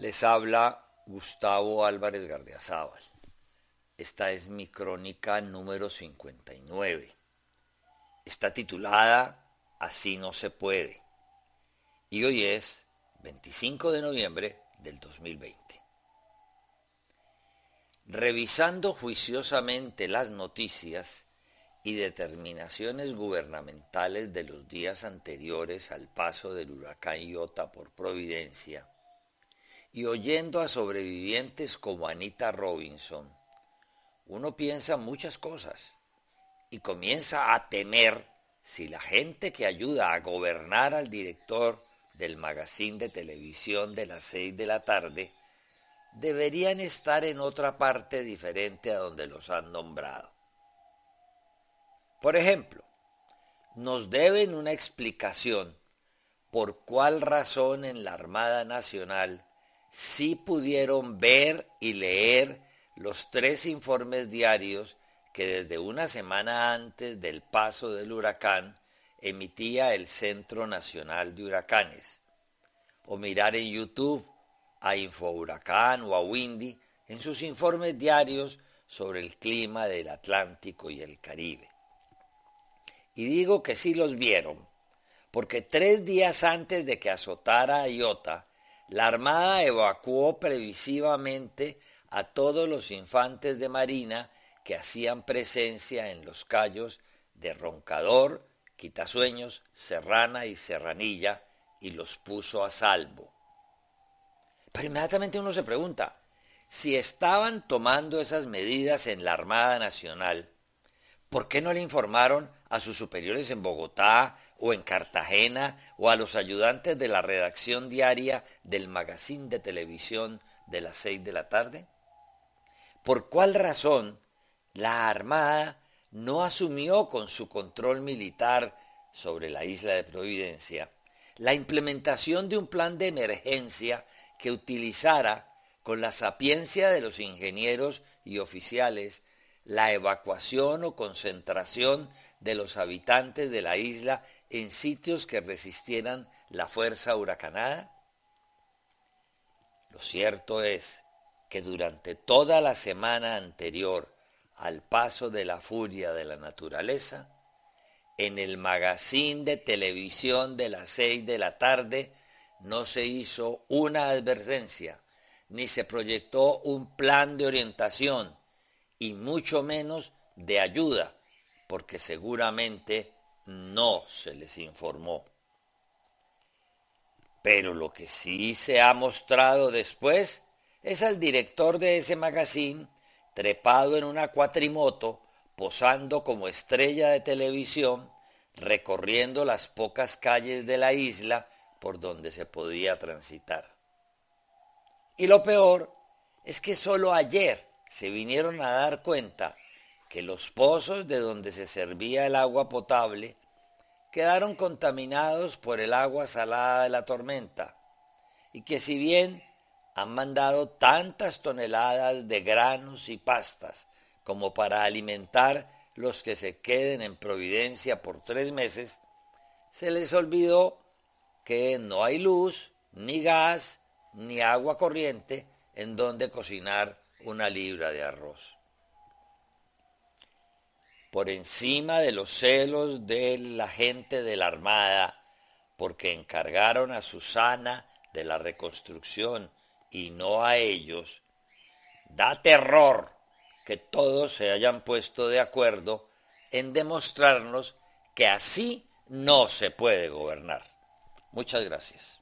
Les habla Gustavo Álvarez Gardiazabal. Esta es mi crónica número 59. Está titulada Así no se puede. Y hoy es 25 de noviembre del 2020. Revisando juiciosamente las noticias y determinaciones gubernamentales de los días anteriores al paso del huracán Iota por Providencia, y oyendo a sobrevivientes como Anita Robinson, uno piensa muchas cosas y comienza a temer si la gente que ayuda a gobernar al director del magazine de televisión de las seis de la tarde deberían estar en otra parte diferente a donde los han nombrado. Por ejemplo, nos deben una explicación por cuál razón en la Armada Nacional sí pudieron ver y leer los tres informes diarios que desde una semana antes del paso del huracán emitía el Centro Nacional de Huracanes, o mirar en YouTube a InfoHuracán o a Windy en sus informes diarios sobre el clima del Atlántico y el Caribe. Y digo que sí los vieron, porque tres días antes de que azotara a Iota, la Armada evacuó previsivamente a todos los infantes de marina que hacían presencia en los callos de Roncador, Quitasueños, Serrana y Serranilla y los puso a salvo. Pero inmediatamente uno se pregunta, si estaban tomando esas medidas en la Armada Nacional, ¿por qué no le informaron a sus superiores en Bogotá o en Cartagena o a los ayudantes de la redacción diaria del magazine de televisión de las seis de la tarde? ¿Por cuál razón la Armada no asumió con su control militar sobre la isla de Providencia la implementación de un plan de emergencia que utilizara con la sapiencia de los ingenieros y oficiales la evacuación o concentración de los habitantes de la isla en sitios que resistieran la fuerza huracanada? Lo cierto es que durante toda la semana anterior al paso de la furia de la naturaleza, en el magazín de televisión de las seis de la tarde no se hizo una advertencia, ni se proyectó un plan de orientación, y mucho menos de ayuda porque seguramente no se les informó. Pero lo que sí se ha mostrado después es al director de ese magazine trepado en una cuatrimoto, posando como estrella de televisión, recorriendo las pocas calles de la isla por donde se podía transitar. Y lo peor es que solo ayer se vinieron a dar cuenta que los pozos de donde se servía el agua potable quedaron contaminados por el agua salada de la tormenta, y que si bien han mandado tantas toneladas de granos y pastas como para alimentar los que se queden en Providencia por tres meses, se les olvidó que no hay luz, ni gas, ni agua corriente en donde cocinar una libra de arroz por encima de los celos de la gente de la Armada, porque encargaron a Susana de la reconstrucción y no a ellos, da terror que todos se hayan puesto de acuerdo en demostrarnos que así no se puede gobernar. Muchas gracias.